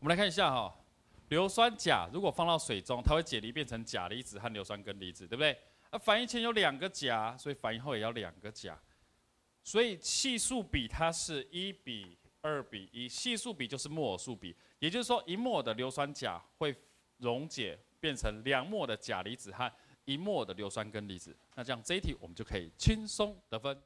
我们来看一下哈，硫酸钾如果放到水中，它会解离变成钾离子和硫酸根离子，对不对？啊，反应前有两个钾，所以反应后也要两个钾，所以系数比它是一比二比一，系数比就是摩尔数比，也就是说一摩的硫酸钾会溶解变成两摩的钾离子和一摩的硫酸根离子，那这样这一题我们就可以轻松得分。